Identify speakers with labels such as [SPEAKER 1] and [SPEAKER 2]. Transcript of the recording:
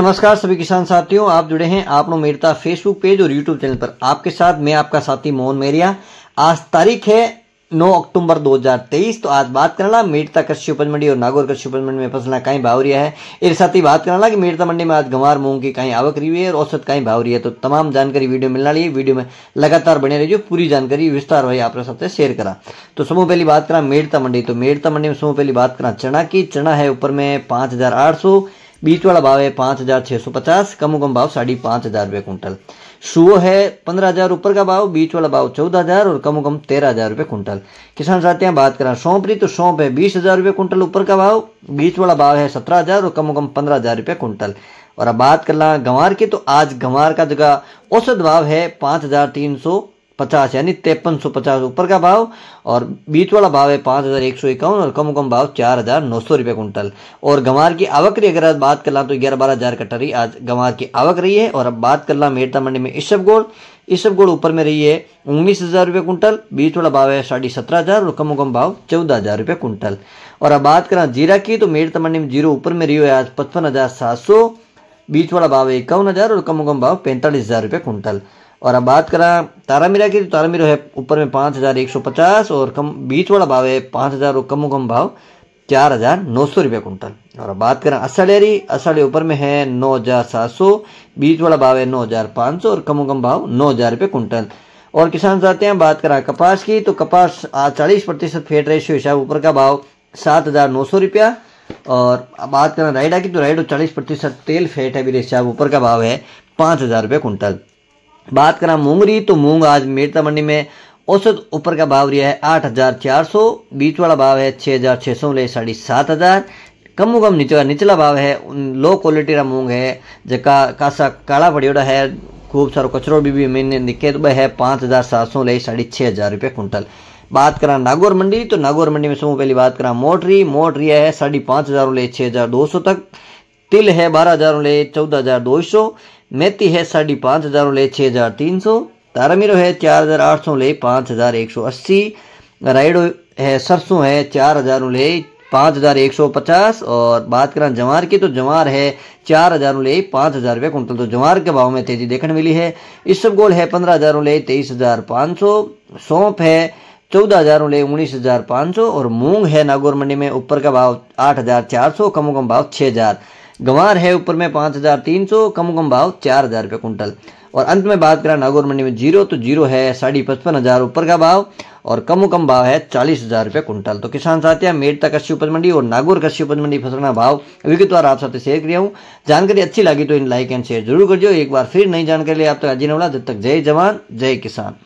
[SPEAKER 1] नमस्कार सभी किसान साथियों आप जुड़े हैं आप लोग मेरता फेसबुक पेज और यूट्यूब चैनल पर आपके साथ मैं आपका साथी मोहन मेरिया आज तारीख है 9 अक्टूबर 2023 तो आज बात करना मेरता कृषि उपज मंडी और नागौर कृषि उपज मंडी में फसल कहीं भाव रिया है इस साथ ही बात करना कि मेरता मंडी में आज गंवार मूंग की कहीं आवक रही है और औसत कहीं भाव रही है तो तमाम जानकारी वीडियो मिलना रही वीडियो में लगातार बने रही पूरी जानकारी विस्तार भाई आपके साथ शेयर करा तो समूह पहली बात करा मेरता मंडी तो मेरता मंडी में समूह पहली बात करा चना की चना है ऊपर में पांच बीच वाला भाव है पाँच हज़ार छः सौ पचास कम कम भाव साढ़े पाँच हज़ार रुपये कुंटल सुओ है पंद्रह हज़ार ऊपर का भाव बीच वाला भाव चौदह हज़ार और कम कम तेरह हज़ार रुपये कुंटल किसान साथियाँ बात करें सौंप रही तो सौंप है बीस हज़ार रुपये कुंटल ऊपर का भाव बीच वाला भाव है सत्रह हज़ार और कम कम पंद्रह हज़ार रुपये कुंटल और अब बात कर ला गंवार की तो आज गंवार का जगह औसत भाव है पाँच हज़ार तीन सौ पचास यानी तेपन सौ पचास ऊपर का भाव और बीच वाला भाव है पाँच हज़ार एक सौ इक्यावन और कम कम भाव चार हज़ार नौ सौ रुपये कुंटल और गंवार की आवक रही अगर आज बात कर ला तो ग्यारह बारह हज़ार कटरी आज गंवार की आवक रही है और अब बात कर ला मेरता मंडी में इसब गोल इसब गोल ऊपर में रही है उन्नीस हज़ार रुपये कुंटल बीच वाला भाव है साढ़े सत्रह हज़ार और कम कम भाव चौदह हज़ार रुपये कुंटल और अब बात करें जीरा की तो मेरता मंडी में जीरो ऊपर में रही है आज पचपन हज़ार सात सौ बीच वाला भाव है इक्यावन हज़ार और कम कम भाव पैंतालीस हज़ार रुपये कुंटल और अब बात करा तारा मीरा की तो तारा मीरा है ऊपर में पाँच हज़ार एक सौ पचास और कम बीच वाला भाव है पाँच हज़ार और कमो कम भाव चार हज़ार नौ सौ रुपये कुंटल और अब बात करें असलेरी असले ऊपर में है नौ हज़ार सात सौ बीच वाला भाव है नौ हज़ार पाँच सौ और कमो कम भाव नौ हज़ार रुपये कुंटल और किसान चाहते हैं बात करा कपास की तो कपास चालीस प्रतिशत फेट रेशियो हिसाब ऊपर का भाव सात हज़ार नौ सौ रुपया और बात करें राइडा की तो राइडो चालीस प्रतिशत तेल फेट है भी हिसाब ऊपर का भाव है पाँच हज़ार रुपये कुंटल बात करा मूंगरी तो मूंग आज मीरता मंडी में औसत ऊपर का भाव रहा है आठ हजार चार सौ बीच वाला भाव है छः हजार छः सौ ले साढ़ी सात हजार कम कम नीचे निचला भाव है लो क्वालिटी का मूंग है जका कासा काला पड़ियोड़ा है खूब सारो कचरो भी, भी मैंने निके तो है पाँच हजार सात सौ ले साढ़े छः हजार रुपये कुंटल बात करा नागौर मंडी तो नागौर मंडी में सबसे पहली बात करा मोटरी मोटरी है साढ़े पाँच हजार ले छः हजार दो सौ तक तिल है बारह हजार ले चौदह हजार दो सौ मेथी है साढ़े पांच हजार ले छह हजार तीन सौ तारामीरो है चार हजार आठ सौ ले पांच हजार एक सौ अस्सी रायडो है सरसों है चार हजार ले पांच हजार एक सौ पचास और बात करें जवार की तो जवार है चार हजार ले पांच हजार रुपये कुंटल तो जवार के भाव में तेजी देखने मिली है इस सब गोल है पंद्रह हजार ले तेईस हजार पांच सौ सौंप है चौदह हजार ले उन्नीस हजार पांच सौ और मूंग है नागौर मंडी में ऊपर का भाव आठ हजार चार सौ कमो कम भाव छह हजार गंवार है ऊपर में पाँच हज़ार तीन सौ कम कम भाव चार हज़ार रुपये कुंटल और अंत में बात करें नागौर मंडी में जीरो तो जीरो है साढ़े पचपन हज़ार ऊपर का भाव और कम कम भाव है चालीस हज़ार रुपये कुंटल तो किसान साथिया मेड़ता कृषि उपज मंडी और नागौर कृषि उपज मंडी फसलना भाव विगतवार आप साथ शेयर किया हूँ जानकारी अच्छी लगी तो इन लाइक एंड शेयर जरूर कर दियो एक बार फिर नई जानकारी आप तक तो जब तक जय जवान जय किसान